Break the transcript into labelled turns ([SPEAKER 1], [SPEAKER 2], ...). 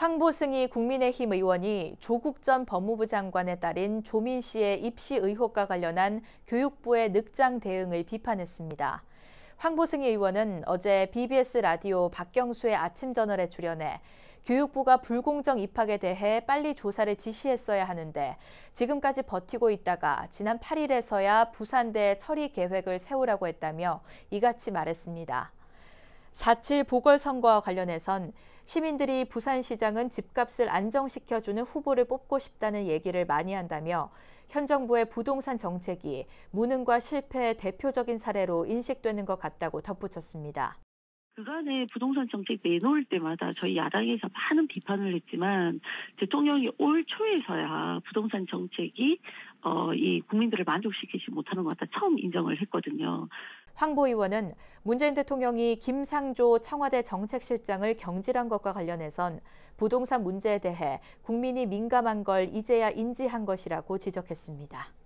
[SPEAKER 1] 황보승이 국민의힘 의원이 조국 전 법무부 장관의 딸인 조민 씨의 입시 의혹과 관련한 교육부의 늑장 대응을 비판했습니다. 황보승 의원은 어제 BBS 라디오 박경수의 아침 저널에 출연해 교육부가 불공정 입학에 대해 빨리 조사를 지시했어야 하는데 지금까지 버티고 있다가 지난 8일에서야 부산대 처리 계획을 세우라고 했다며 이같이 말했습니다. 4.7 보궐선거와 관련해선 시민들이 부산시장은 집값을 안정시켜주는 후보를 뽑고 싶다는 얘기를 많이 한다며 현 정부의 부동산 정책이 무능과 실패의 대표적인 사례로 인식되는 것 같다고 덧붙였습니다.
[SPEAKER 2] 그간에 부동산 정책 내놓을 때마다 저희 야당에서 많은 비판을 했지만 대통령이 올 초에서야 부동산 정책이 어, 이 국민들을 만족시키지 못하는 것 같다 처음 인정을 했거든요.
[SPEAKER 1] 황보 의원은 문재인 대통령이 김상조 청와대 정책실장을 경질한 것과 관련해선 부동산 문제에 대해 국민이 민감한 걸 이제야 인지한 것이라고 지적했습니다.